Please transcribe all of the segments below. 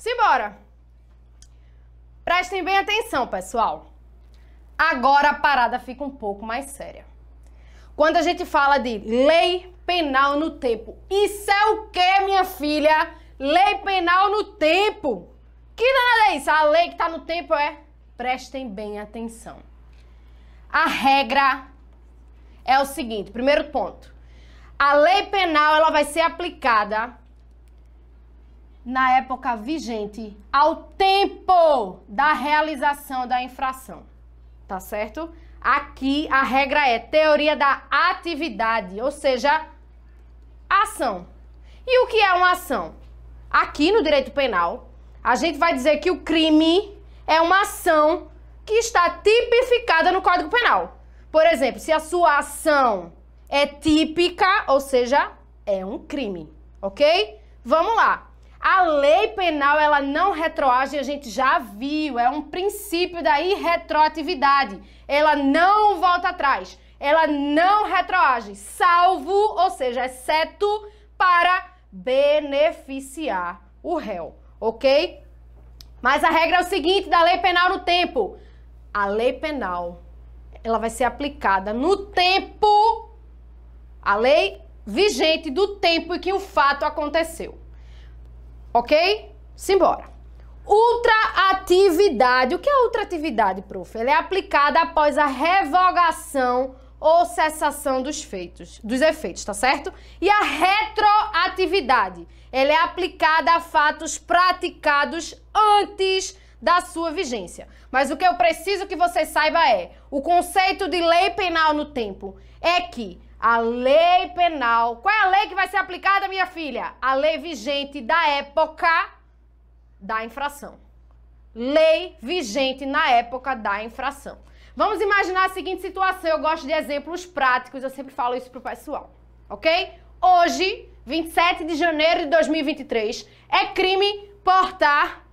Simbora! Prestem bem atenção, pessoal. Agora a parada fica um pouco mais séria. Quando a gente fala de lei penal no tempo, isso é o que, minha filha? Lei penal no tempo. Que nada é isso? A lei que está no tempo é. Prestem bem atenção. A regra é o seguinte: primeiro ponto. A lei penal ela vai ser aplicada na época vigente ao tempo da realização da infração. Tá certo? Aqui a regra é teoria da atividade, ou seja, ação. E o que é uma ação? Aqui no direito penal, a gente vai dizer que o crime é uma ação que está tipificada no Código Penal. Por exemplo, se a sua ação é típica, ou seja, é um crime, ok? Vamos lá. A lei penal ela não retroage, a gente já viu, é um princípio da irretroatividade. Ela não volta atrás, ela não retroage, salvo, ou seja, exceto para beneficiar o réu, ok? Mas a regra é o seguinte da lei penal no tempo. A lei penal, ela vai ser aplicada no tempo, a lei vigente do tempo em que o fato aconteceu. Ok? Simbora. Ultraatividade. O que é ultraatividade, prof? Ela é aplicada após a revogação ou cessação dos feitos, dos efeitos, tá certo? E a retroatividade, ela é aplicada a fatos praticados antes da sua vigência. Mas o que eu preciso que você saiba é, o conceito de lei penal no tempo é que a lei penal. Qual é a lei que vai ser aplicada, minha filha? A lei vigente da época da infração. Lei vigente na época da infração. Vamos imaginar a seguinte situação. Eu gosto de exemplos práticos, eu sempre falo isso pro pessoal, ok? Hoje, 27 de janeiro de 2023, é crime portar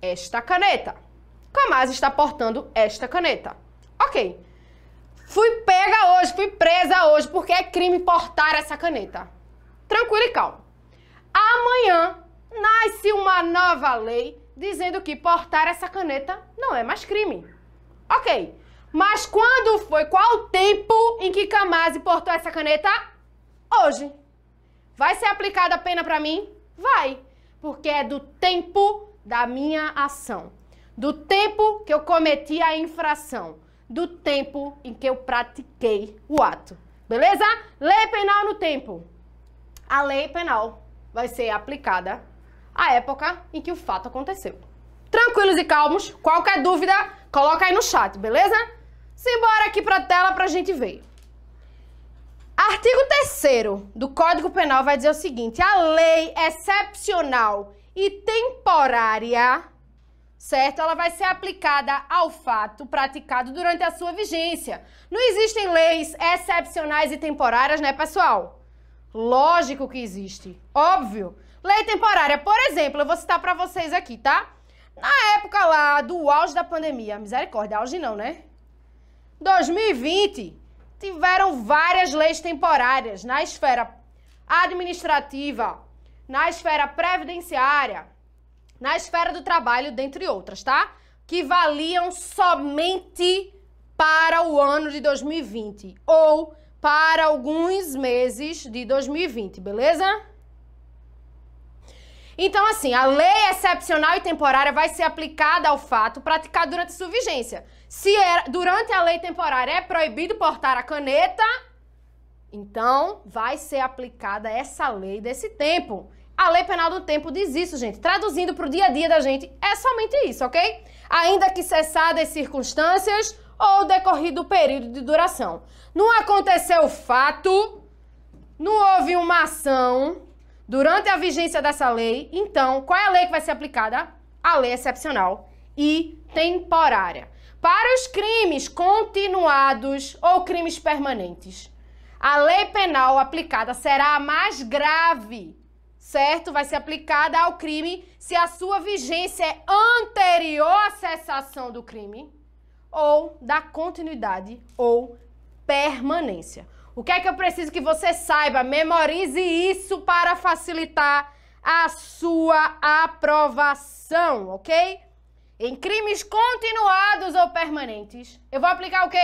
esta caneta. Camaz é está portando esta caneta. Ok. Fui pego fui presa hoje porque é crime portar essa caneta. Tranquilo e calmo. Amanhã nasce uma nova lei dizendo que portar essa caneta não é mais crime. Ok, mas quando foi? Qual o tempo em que Kamasi portou essa caneta? Hoje. Vai ser aplicada a pena para mim? Vai, porque é do tempo da minha ação, do tempo que eu cometi a infração do tempo em que eu pratiquei o ato. Beleza? Lei penal no tempo. A lei penal vai ser aplicada à época em que o fato aconteceu. Tranquilos e calmos, qualquer dúvida, coloca aí no chat, beleza? Simbora aqui pra tela pra gente ver. Artigo 3 do Código Penal vai dizer o seguinte: a lei excepcional e temporária certo? Ela vai ser aplicada ao fato praticado durante a sua vigência. Não existem leis excepcionais e temporárias, né, pessoal? Lógico que existe, óbvio. Lei temporária, por exemplo, eu vou citar para vocês aqui, tá? Na época lá do auge da pandemia, misericórdia, auge não, né? 2020, tiveram várias leis temporárias na esfera administrativa, na esfera previdenciária, na esfera do trabalho, dentre outras, tá? Que valiam somente para o ano de 2020 ou para alguns meses de 2020, beleza? Então, assim, a lei excepcional e temporária vai ser aplicada ao fato praticado durante sua vigência. Se é, durante a lei temporária é proibido portar a caneta, então vai ser aplicada essa lei desse tempo. A lei penal do tempo diz isso, gente. Traduzindo para o dia a dia da gente, é somente isso, ok? Ainda que cessadas circunstâncias ou decorrido o período de duração. Não aconteceu fato, não houve uma ação durante a vigência dessa lei, então qual é a lei que vai ser aplicada? A lei excepcional e temporária. Para os crimes continuados ou crimes permanentes, a lei penal aplicada será a mais grave certo? Vai ser aplicada ao crime se a sua vigência é anterior à cessação do crime ou da continuidade ou permanência. O que é que eu preciso que você saiba? Memorize isso para facilitar a sua aprovação, ok? Em crimes continuados ou permanentes, eu vou aplicar o quê?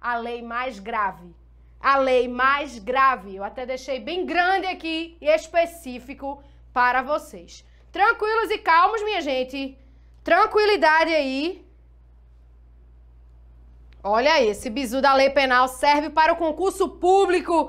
A lei mais grave, a lei mais grave. Eu até deixei bem grande aqui e específico para vocês. Tranquilos e calmos, minha gente. Tranquilidade aí. Olha aí, esse bizu da lei penal serve para o concurso público.